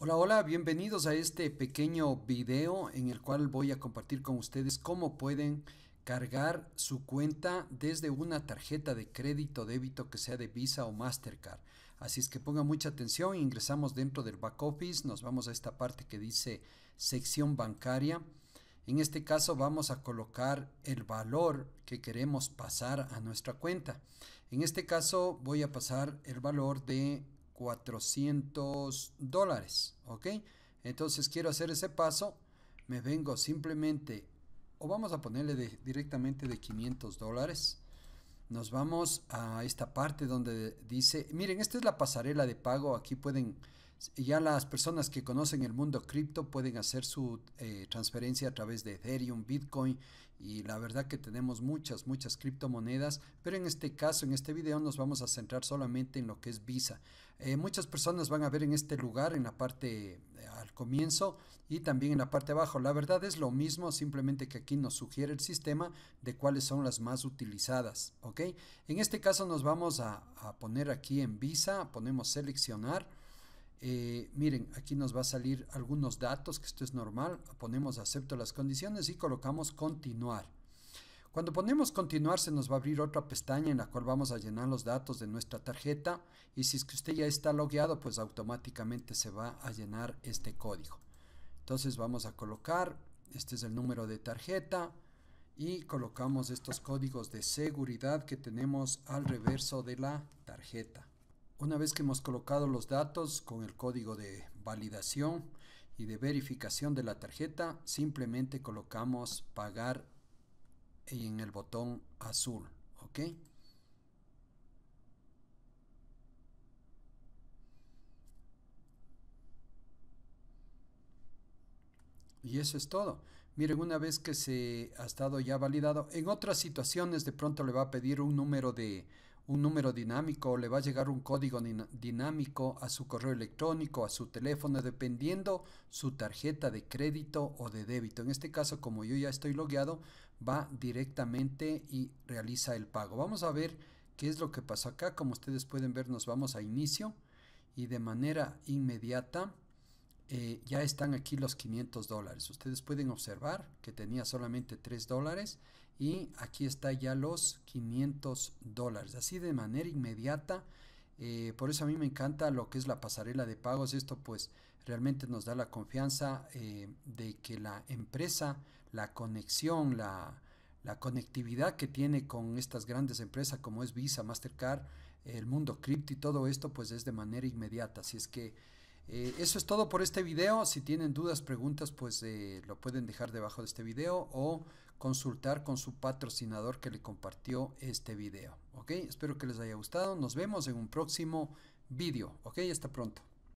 Hola, hola, bienvenidos a este pequeño video en el cual voy a compartir con ustedes cómo pueden cargar su cuenta desde una tarjeta de crédito débito que sea de Visa o Mastercard. Así es que pongan mucha atención, ingresamos dentro del back office, nos vamos a esta parte que dice sección bancaria. En este caso vamos a colocar el valor que queremos pasar a nuestra cuenta. En este caso voy a pasar el valor de 400 dólares ok entonces quiero hacer ese paso me vengo simplemente o vamos a ponerle directamente de 500 dólares nos vamos a esta parte donde dice miren esta es la pasarela de pago aquí pueden ya las personas que conocen el mundo cripto pueden hacer su eh, transferencia a través de Ethereum, Bitcoin y la verdad que tenemos muchas, muchas criptomonedas, pero en este caso, en este video nos vamos a centrar solamente en lo que es Visa. Eh, muchas personas van a ver en este lugar, en la parte eh, al comienzo y también en la parte abajo. La verdad es lo mismo, simplemente que aquí nos sugiere el sistema de cuáles son las más utilizadas, okay En este caso nos vamos a poner aquí en Visa, ponemos seleccionar eh, miren, aquí nos va a salir algunos datos, que esto es normal. Ponemos acepto las condiciones y colocamos continuar. Cuando ponemos continuar se nos va a abrir otra pestaña en la cual vamos a llenar los datos de nuestra tarjeta y si es que usted ya está logueado pues automáticamente se va a llenar este código. Entonces vamos a colocar, este es el número de tarjeta y colocamos estos códigos de seguridad que tenemos al reverso de la tarjeta. Una vez que hemos colocado los datos con el código de validación y de verificación de la tarjeta, simplemente colocamos pagar en el botón azul, ¿ok? Y eso es todo. Miren, una vez que se ha estado ya validado, en otras situaciones de pronto le va a pedir un número de, un número dinámico, le va a llegar un código dinámico a su correo electrónico, a su teléfono, dependiendo su tarjeta de crédito o de débito. En este caso, como yo ya estoy logueado, va directamente y realiza el pago. Vamos a ver qué es lo que pasó acá. Como ustedes pueden ver, nos vamos a inicio y de manera inmediata eh, ya están aquí los 500 dólares. Ustedes pueden observar que tenía solamente 3 dólares y aquí está ya los 500 dólares. Así de manera inmediata. Eh, por eso a mí me encanta lo que es la pasarela de pagos. Esto pues realmente nos da la confianza eh, de que la empresa, la conexión, la, la conectividad que tiene con estas grandes empresas como es Visa, Mastercard, el mundo cripto y todo esto pues es de manera inmediata. Así es que eh, eso es todo por este video. Si tienen dudas, preguntas, pues eh, lo pueden dejar debajo de este video o consultar con su patrocinador que le compartió este video. ¿Ok? Espero que les haya gustado. Nos vemos en un próximo video. ¿Ok? Hasta pronto.